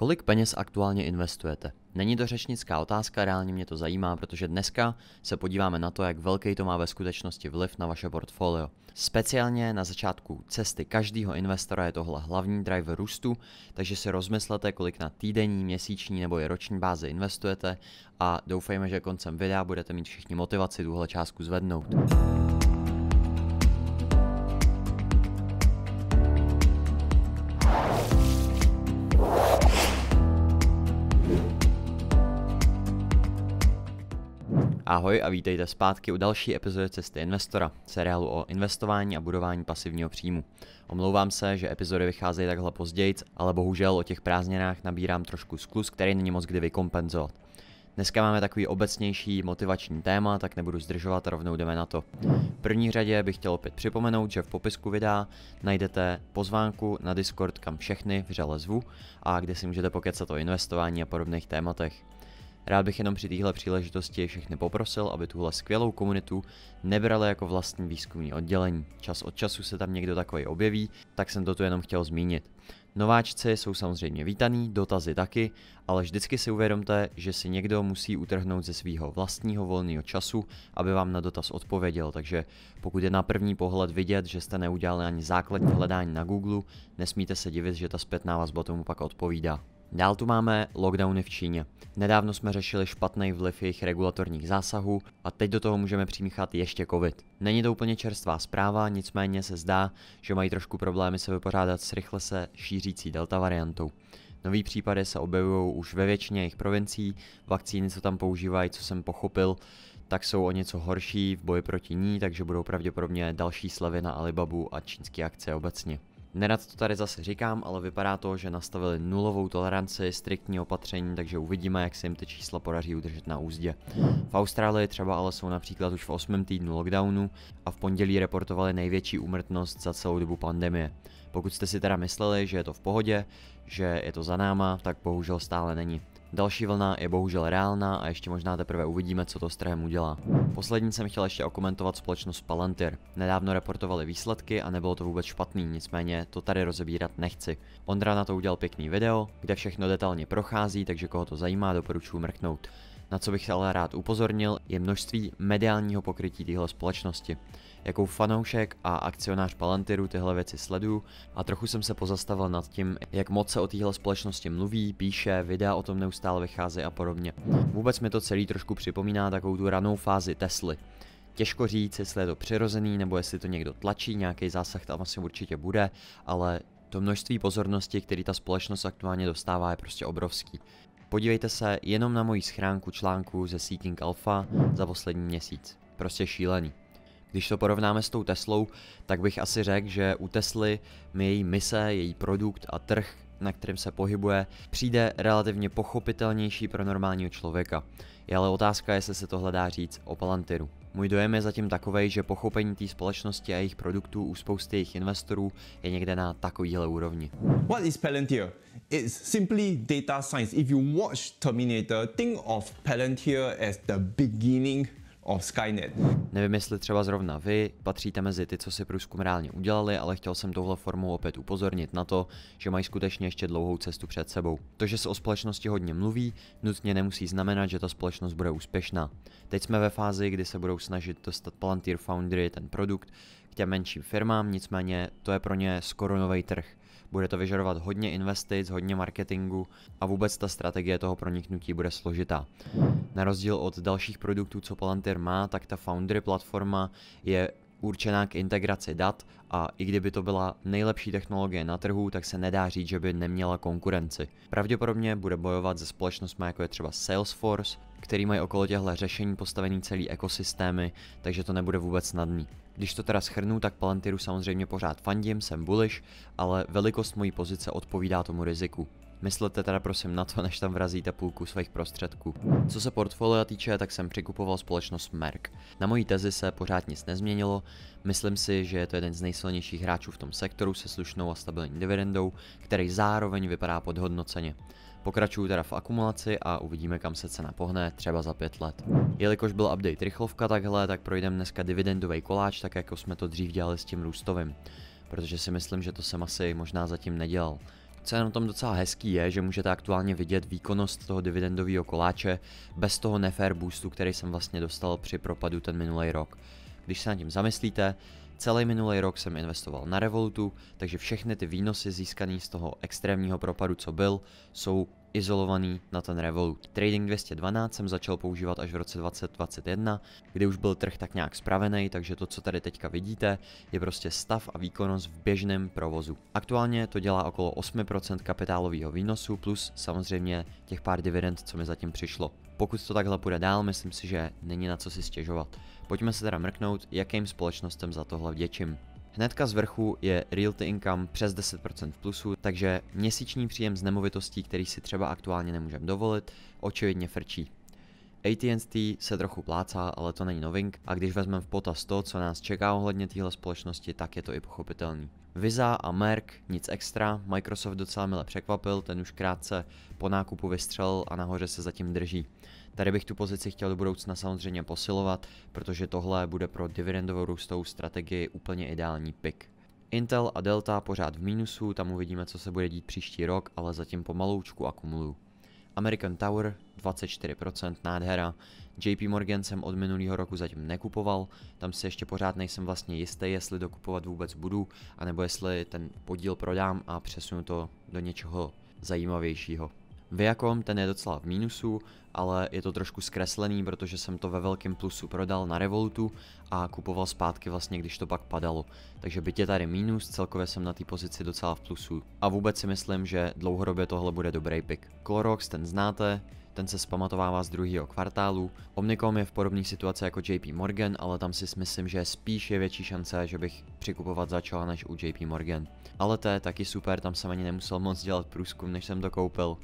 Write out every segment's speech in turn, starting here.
Kolik peněz aktuálně investujete? Není to řečnická otázka, reálně mě to zajímá, protože dneska se podíváme na to, jak velký to má ve skutečnosti vliv na vaše portfolio. Speciálně na začátku cesty každého investora je tohle hlavní driver růstu, takže si rozmyslete, kolik na týdenní, měsíční nebo i roční bázi investujete a doufejme, že koncem videa budete mít všichni motivaci tuhle částku zvednout. Ahoj a vítejte zpátky u další epizody Cesty investora, seriálu o investování a budování pasivního příjmu. Omlouvám se, že epizody vycházejí takhle později, ale bohužel o těch prázdninách nabírám trošku sklus, který není moc kdy vykompenzovat. Dneska máme takový obecnější motivační téma, tak nebudu zdržovat a rovnou jdeme na to. V první řadě bych chtěl opět připomenout, že v popisku videa najdete pozvánku na Discord, kam všechny vřele zvu a kde si můžete pokecat o investování a podobných tématech. Rád bych jenom při téhle příležitosti všechny poprosil, aby tuhle skvělou komunitu nebrali jako vlastní výzkumní oddělení. Čas od času se tam někdo takový objeví, tak jsem to tu jenom chtěl zmínit. Nováčci jsou samozřejmě vítaný, dotazy taky, ale vždycky si uvědomte, že si někdo musí utrhnout ze svého vlastního volného času, aby vám na dotaz odpověděl, takže pokud je na první pohled vidět, že jste neudělali ani základní hledání na Google, nesmíte se divit, že ta zpětná vazba tomu pak odpovídá. Dál tu máme lockdowny v Číně. Nedávno jsme řešili špatný vliv jejich regulatorních zásahů a teď do toho můžeme přimíchat ještě covid. Není to úplně čerstvá zpráva, nicméně se zdá, že mají trošku problémy se vypořádat s rychle se šířící delta variantou. Nový případy se objevují už ve většině jejich provincií, vakcíny, co tam používají, co jsem pochopil, tak jsou o něco horší v boji proti ní, takže budou pravděpodobně další slevy na Alibabu a čínské akce obecně. Nerad to tady zase říkám, ale vypadá to, že nastavili nulovou toleranci, striktní opatření, takže uvidíme, jak se jim ty čísla podaří udržet na úzdě. V Austrálii třeba ale jsou například už v 8. týdnu lockdownu a v pondělí reportovali největší úmrtnost za celou dobu pandemie. Pokud jste si teda mysleli, že je to v pohodě, že je to za náma, tak bohužel stále není. Další vlna je bohužel reálná a ještě možná teprve uvidíme, co to s trhem udělá. Poslední jsem chtěl ještě okomentovat společnost Palantir. Nedávno reportovali výsledky a nebylo to vůbec špatný, nicméně to tady rozebírat nechci. Ondra na to udělal pěkný video, kde všechno detailně prochází, takže koho to zajímá, doporučuji mrknout. Na co bych ale rád upozornil, je množství mediálního pokrytí téhle společnosti. Jakou fanoušek a akcionář Palantiru tyhle věci sleduju a trochu jsem se pozastavil nad tím, jak moc se o téhle společnosti mluví, píše, videa o tom neustále vychází a podobně. Vůbec mi to celý trošku připomíná takovou tu ranou fázi Tesly. Těžko říct, jestli je to přirozený, nebo jestli to někdo tlačí, nějaký zásah tam asi určitě bude, ale to množství pozornosti, který ta společnost aktuálně dostává, je prostě obrovský. Podívejte se jenom na moji schránku článků ze Seeking Alpha za poslední měsíc. Prostě šílený. Když to porovnáme s tou Teslou, tak bych asi řekl, že u Tesly mi její mise, její produkt a trh, na kterém se pohybuje, přijde relativně pochopitelnější pro normálního člověka. Je ale otázka, jestli se tohle dá říct o Palantiru. Můj dojem je zatím takový, že pochopení té společnosti a jejich produktů u spousty jejich investorů je někde na takovýhle úrovni. What is Palantir? It's simply data science. If you watch Terminator, think of Palantir as the beginning o Skynet. Nevím, jestli třeba zrovna vy patříte mezi ty, co si průzkum reálně udělali, ale chtěl jsem touhle formou opět upozornit na to, že mají skutečně ještě dlouhou cestu před sebou. To, že se o společnosti hodně mluví, nutně nemusí znamenat, že ta společnost bude úspěšná. Teď jsme ve fázi, kdy se budou snažit dostat Palantir Foundry, ten produkt, k těm menším firmám, nicméně to je pro ně skoro nový trh. Bude to vyžadovat hodně investic, hodně marketingu a vůbec ta strategie toho proniknutí bude složitá. Na rozdíl od dalších produktů, co Palantir má, tak ta Foundry platforma je určená k integraci dat a i kdyby to byla nejlepší technologie na trhu, tak se nedá říct, že by neměla konkurenci. Pravděpodobně bude bojovat se společnostmi jako je třeba Salesforce, který mají okolo těchto řešení postavený celý ekosystémy, takže to nebude vůbec snadný. Když to teda schrnu, tak Palantiru samozřejmě pořád fandím, jsem bullish, ale velikost mojí pozice odpovídá tomu riziku. Myslete teda prosím na to, než tam vrazíte půlku svých prostředků. Co se portfolia týče, tak jsem přikupoval společnost Merck. Na mojí tezi se pořád nic nezměnilo, myslím si, že je to jeden z nejsilnějších hráčů v tom sektoru se slušnou a stabilní dividendou, který zároveň vypadá podhodnoceně. Pokračuju teda v akumulaci a uvidíme kam se cena pohne, třeba za 5 let. Jelikož byl update rychlovka takhle, tak projdeme dneska dividendový koláč, tak jako jsme to dřív dělali s tím růstovým. Protože si myslím, že to jsem asi možná zatím nedělal. Co je na tom docela hezký je, že můžete aktuálně vidět výkonnost toho dividendového koláče bez toho nefair boostu, který jsem vlastně dostal při propadu ten minulý rok. Když se nad tím zamyslíte, Celý minulý rok jsem investoval na Revolutu, takže všechny ty výnosy získané z toho extrémního propadu, co byl, jsou izolovaný na ten Revolut. Trading 212 jsem začal používat až v roce 2021, kdy už byl trh tak nějak spravený, takže to, co tady teďka vidíte, je prostě stav a výkonnost v běžném provozu. Aktuálně to dělá okolo 8% kapitálového výnosu plus samozřejmě těch pár dividend, co mi zatím přišlo. Pokud to takhle půjde dál, myslím si, že není na co si stěžovat. Pojďme se teda mrknout, jakým společnostem za tohle vděčím. Hnedka z vrchu je realty income přes 10% v plusu, takže měsíční příjem z nemovitostí, který si třeba aktuálně nemůžeme dovolit, očividně frčí. AT&T se trochu plácá, ale to není novink a když vezmeme v potaz to, co nás čeká ohledně téhle společnosti, tak je to i pochopitelný. Visa a Merck, nic extra, Microsoft docela mile překvapil, ten už krátce po nákupu vystřelil a nahoře se zatím drží. Tady bych tu pozici chtěl do budoucna samozřejmě posilovat, protože tohle bude pro dividendovou růstovou strategii úplně ideální pick. Intel a Delta pořád v mínusu, tam uvidíme, co se bude dít příští rok, ale zatím pomaloučku akumuluju. American Tower 24%, nádhera. JP Morgan jsem od minulého roku zatím nekupoval, tam si ještě pořád nejsem vlastně jistý, jestli dokupovat vůbec budu, anebo jestli ten podíl prodám a přesunu to do něčeho zajímavějšího. Viacom, ten je docela v mínusu, ale je to trošku zkreslený, protože jsem to ve velkém plusu prodal na Revolutu a kupoval zpátky vlastně, když to pak padalo. Takže byť je tady mínus, celkově jsem na té pozici docela v plusu. A vůbec si myslím, že dlouhodobě tohle bude dobrý pick. Clorox, ten znáte, ten se spamatovává z druhého kvartálu. Omnicom je v podobné situaci jako JP Morgan, ale tam si myslím, že spíš je větší šance, že bych přikupovat začal než u JP Morgan. Ale to je taky super, tam jsem ani nemusel moc dělat průzkum, než jsem to koupil.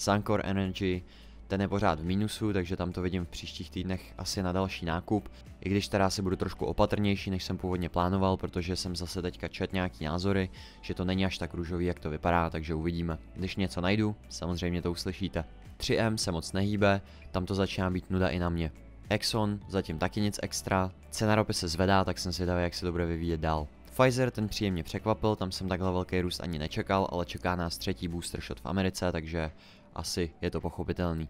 Suncor Energy, ten je pořád v mínusu, takže tam to vidím v příštích týdnech asi na další nákup. I když teda se budu trošku opatrnější, než jsem původně plánoval, protože jsem zase teďka čet nějaký názory, že to není až tak růžový, jak to vypadá, takže uvidíme. Když něco najdu, samozřejmě to uslyšíte. 3M se moc nehýbe, tam to začíná být nuda i na mě. Exxon zatím taky nic extra, cena ropy se zvedá, tak jsem zvědavý, jak se to bude vyvíjet dál. Pfizer ten příjemně překvapil, tam jsem takhle velký růst ani nečekal, ale čeká nás třetí booster shot v Americe, takže asi je to pochopitelný.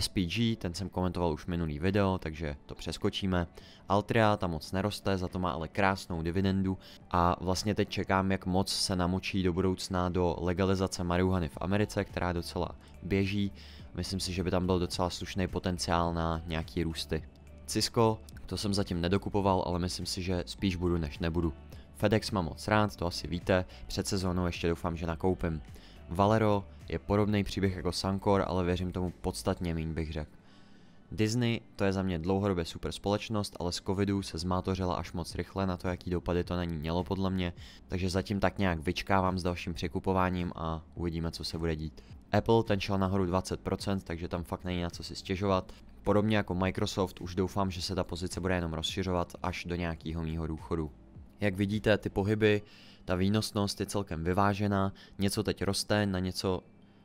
SPG, ten jsem komentoval už minulý video, takže to přeskočíme. Altria tam moc neroste, za to má ale krásnou dividendu a vlastně teď čekám, jak moc se namočí do budoucna do legalizace marihuany v Americe, která docela běží. Myslím si, že by tam byl docela slušný potenciál na nějaký růsty. Cisco, to jsem zatím nedokupoval, ale myslím si, že spíš budu než nebudu. FedEx mám moc rád, to asi víte, před sezónou ještě doufám, že nakoupím. Valero je podobný příběh jako Sankor, ale věřím tomu podstatně méně bych řekl. Disney to je za mě dlouhodobě super společnost, ale z covidu se zmátořila až moc rychle na to, jaký dopady to na ní mělo podle mě, takže zatím tak nějak vyčkávám s dalším překupováním a uvidíme, co se bude dít. Apple ten šel nahoru 20%, takže tam fakt není na co si stěžovat. Podobně jako Microsoft už doufám, že se ta pozice bude jenom rozšiřovat až do nějakého mýho důchodu. Jak vidíte, ty pohyby ta výnosnost je celkem vyvážená, něco teď roste, na něco,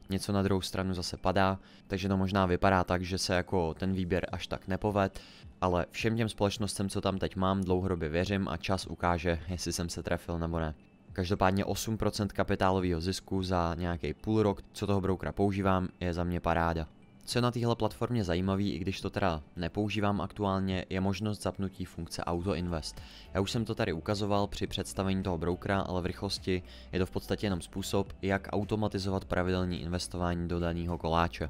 něco na druhou stranu zase padá, takže to možná vypadá tak, že se jako ten výběr až tak nepoved, ale všem těm společnostem, co tam teď mám, dlouhodobě věřím a čas ukáže, jestli jsem se trefil nebo ne. Každopádně 8% kapitálového zisku za nějaký půl rok, co toho broukra používám, je za mě paráda. Co je na téhle platformě zajímavý, i když to teda nepoužívám aktuálně, je možnost zapnutí funkce Auto Invest. Já už jsem to tady ukazoval při představení toho brokera, ale v rychlosti je to v podstatě jenom způsob, jak automatizovat pravidelní investování do daného koláče.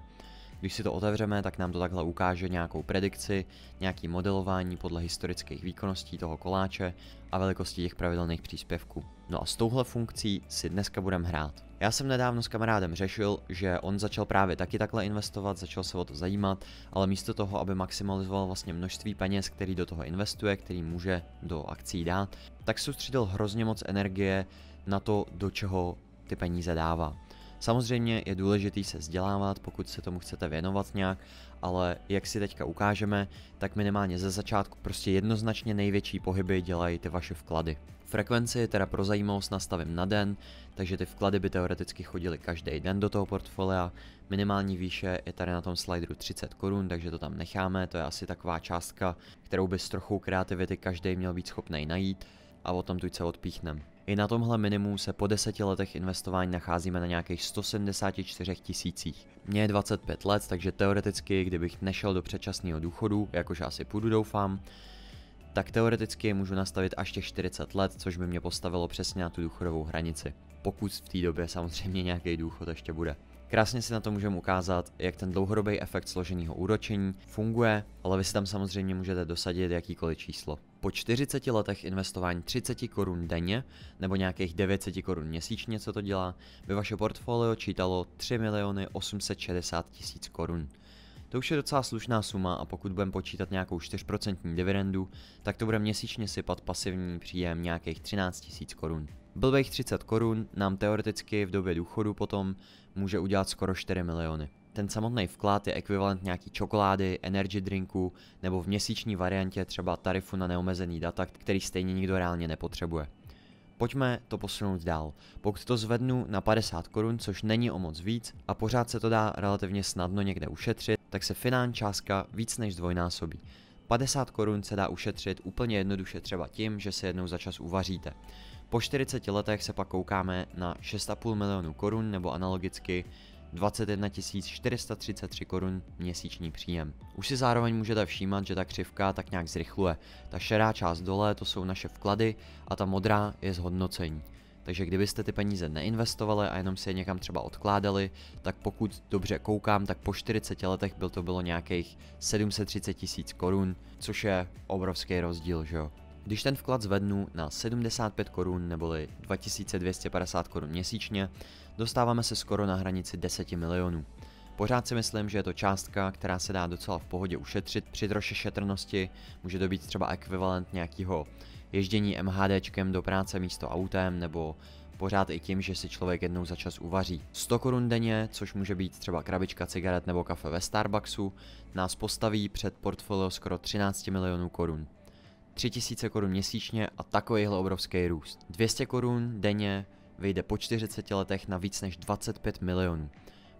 Když si to otevřeme, tak nám to takhle ukáže nějakou predikci, nějaký modelování podle historických výkonností toho koláče a velikosti těch pravidelných příspěvků. No a s touhle funkcí si dneska budeme hrát. Já jsem nedávno s kamarádem řešil, že on začal právě taky takhle investovat, začal se o to zajímat, ale místo toho, aby maximalizoval vlastně množství peněz, který do toho investuje, který může do akcí dát, tak soustředil hrozně moc energie na to, do čeho ty peníze dává. Samozřejmě je důležitý se vzdělávat, pokud se tomu chcete věnovat nějak, ale jak si teďka ukážeme, tak minimálně ze začátku prostě jednoznačně největší pohyby dělají ty vaše vklady. Frekvenci teda pro zajímavost nastavím na den, takže ty vklady by teoreticky chodily každý den do toho portfolia. Minimální výše je tady na tom slideru 30 korun, takže to tam necháme, to je asi taková částka, kterou by s trochou kreativity každý měl být schopný najít a potom tuď se odpíchneme. I na tomhle minimu se po deseti letech investování nacházíme na nějakých 174 tisících. Mně je 25 let, takže teoreticky, kdybych nešel do předčasného důchodu, jakož asi půjdu doufám, tak teoreticky můžu nastavit až těch 40 let, což by mě postavilo přesně na tu důchodovou hranici. Pokud v té době samozřejmě nějaký důchod ještě bude. Krásně si na to můžeme ukázat, jak ten dlouhodobý efekt složeného úročení funguje, ale vy si tam samozřejmě můžete dosadit jakýkoliv číslo po 40 letech investování 30 korun denně, nebo nějakých 900 korun měsíčně, co to dělá, by vaše portfolio čítalo 3 miliony 860 tisíc korun. To už je docela slušná suma a pokud budeme počítat nějakou 4% dividendu, tak to bude měsíčně sypat pasivní příjem nějakých 13 tisíc korun. Blbých 30 korun nám teoreticky v době důchodu potom může udělat skoro 4 miliony ten samotný vklad je ekvivalent nějaký čokolády, energy drinku nebo v měsíční variantě třeba tarifu na neomezený data, který stejně nikdo reálně nepotřebuje. Pojďme to posunout dál. Pokud to zvednu na 50 korun, což není o moc víc a pořád se to dá relativně snadno někde ušetřit, tak se finální částka víc než dvojnásobí. 50 korun se dá ušetřit úplně jednoduše třeba tím, že se jednou za čas uvaříte. Po 40 letech se pak koukáme na 6,5 milionů korun nebo analogicky 21 433 korun měsíční příjem. Už si zároveň můžete všímat, že ta křivka tak nějak zrychluje. Ta šedá část dole to jsou naše vklady a ta modrá je zhodnocení. Takže kdybyste ty peníze neinvestovali a jenom si je někam třeba odkládali, tak pokud dobře koukám, tak po 40 letech byl to bylo nějakých 730 tisíc korun, což je obrovský rozdíl, že jo. Když ten vklad zvednu na 75 korun neboli 2250 korun měsíčně, dostáváme se skoro na hranici 10 milionů. Pořád si myslím, že je to částka, která se dá docela v pohodě ušetřit při troše šetrnosti, může to být třeba ekvivalent nějakého ježdění MHDčkem do práce místo autem nebo pořád i tím, že si člověk jednou za čas uvaří. 100 korun denně, což může být třeba krabička cigaret nebo kafe ve Starbucksu, nás postaví před portfolio skoro 13 milionů korun. 3000 korun měsíčně a takovýhle obrovský růst. 200 korun denně vyjde po 40 letech na víc než 25 milionů.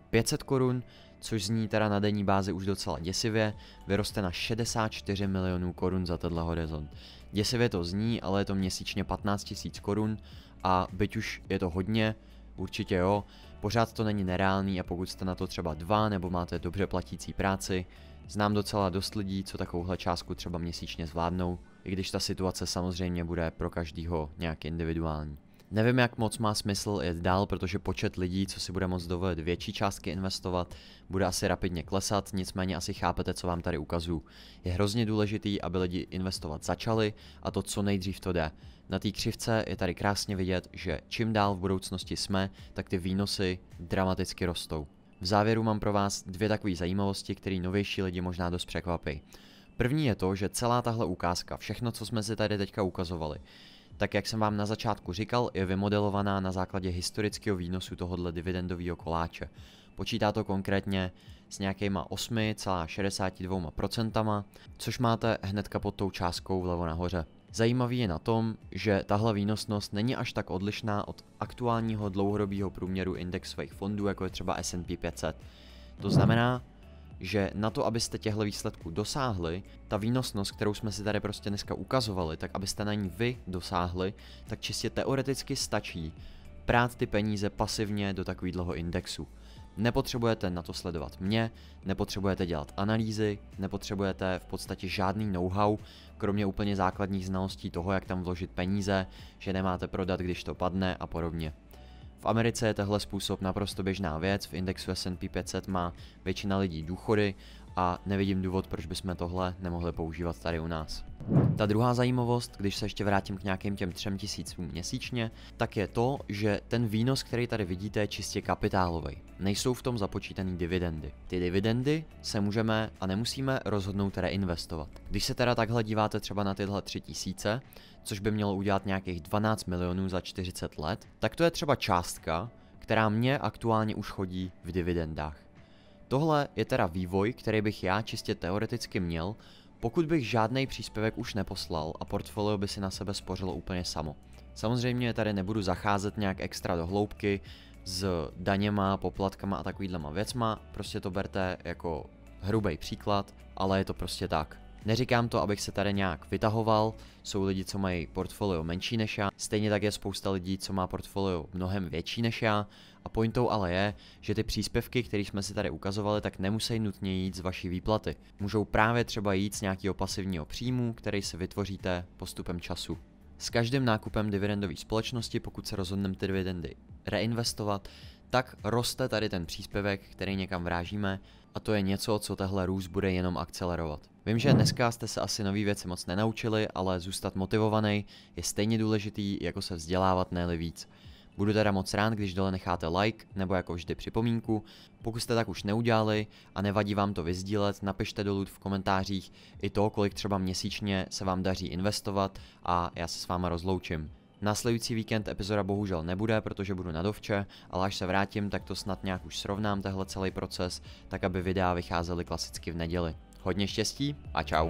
500 korun, což zní teda na denní bázi už docela děsivě, vyroste na 64 milionů korun za tenhle horizont. Děsivě to zní, ale je to měsíčně 15 000 korun a byť už je to hodně, určitě jo, pořád to není nereálný a pokud jste na to třeba dva nebo máte dobře platící práci, znám docela dost lidí, co takovouhle částku třeba měsíčně zvládnou, i když ta situace samozřejmě bude pro každýho nějak individuální. Nevím, jak moc má smysl jet dál, protože počet lidí, co si bude moc dovolit větší částky investovat, bude asi rapidně klesat, nicméně asi chápete, co vám tady ukazuju. Je hrozně důležitý, aby lidi investovat začali a to co nejdřív to jde. Na té křivce je tady krásně vidět, že čím dál v budoucnosti jsme, tak ty výnosy dramaticky rostou. V závěru mám pro vás dvě takové zajímavosti, které novější lidi možná dost překvapí. První je to, že celá tahle ukázka, všechno, co jsme si tady teďka ukazovali, tak jak jsem vám na začátku říkal, je vymodelovaná na základě historického výnosu tohohle dividendového koláče. Počítá to konkrétně s nějakýma 8,62%, což máte hnedka pod tou částkou vlevo nahoře. Zajímavý je na tom, že tahle výnosnost není až tak odlišná od aktuálního dlouhodobého průměru indexových fondů, jako je třeba S&P 500. To znamená, že na to, abyste těchto výsledků dosáhli, ta výnosnost, kterou jsme si tady prostě dneska ukazovali, tak abyste na ní vy dosáhli, tak čistě teoreticky stačí prát ty peníze pasivně do takového indexu. Nepotřebujete na to sledovat mě, nepotřebujete dělat analýzy, nepotřebujete v podstatě žádný know-how, kromě úplně základních znalostí toho, jak tam vložit peníze, že nemáte prodat, když to padne a podobně. Americe je tehle způsob naprosto běžná věc, v indexu S&P 500 má většina lidí důchody a nevidím důvod, proč bychom tohle nemohli používat tady u nás. Ta druhá zajímavost, když se ještě vrátím k nějakým těm třem tisícům měsíčně, tak je to, že ten výnos, který tady vidíte, je čistě kapitálový. Nejsou v tom započítaný dividendy. Ty dividendy se můžeme a nemusíme rozhodnout reinvestovat. Když se teda takhle díváte třeba na tyhle tři tisíce, což by mělo udělat nějakých 12 milionů za 40 let, tak to je třeba částka, která mě aktuálně už chodí v dividendách. Tohle je teda vývoj, který bych já čistě teoreticky měl, pokud bych žádný příspěvek už neposlal a portfolio by si na sebe spořilo úplně samo. Samozřejmě tady nebudu zacházet nějak extra do hloubky s daněma, poplatkama a takovýhlema věcma, prostě to berte jako hrubý příklad, ale je to prostě tak. Neříkám to, abych se tady nějak vytahoval, jsou lidi, co mají portfolio menší než já, stejně tak je spousta lidí, co má portfolio mnohem větší než já, a pointou ale je, že ty příspěvky, které jsme si tady ukazovali, tak nemusí nutně jít z vaší výplaty. Můžou právě třeba jít z nějakého pasivního příjmu, který si vytvoříte postupem času. S každým nákupem dividendové společnosti, pokud se rozhodneme ty dividendy reinvestovat, tak roste tady ten příspěvek, který někam vrážíme a to je něco, co tahle růst bude jenom akcelerovat. Vím, že hmm. dneska jste se asi nový věci moc nenaučili, ale zůstat motivovaný je stejně důležitý, jako se vzdělávat, ne víc. Budu teda moc rád, když dole necháte like, nebo jako vždy připomínku. Pokud jste tak už neudělali a nevadí vám to vyzdílet, napište dolů v komentářích i to, kolik třeba měsíčně se vám daří investovat a já se s váma rozloučím. Následující víkend epizoda bohužel nebude, protože budu na dovče, ale až se vrátím, tak to snad nějak už srovnám tehle celý proces, tak aby videa vycházely klasicky v neděli. Hodně štěstí a čau.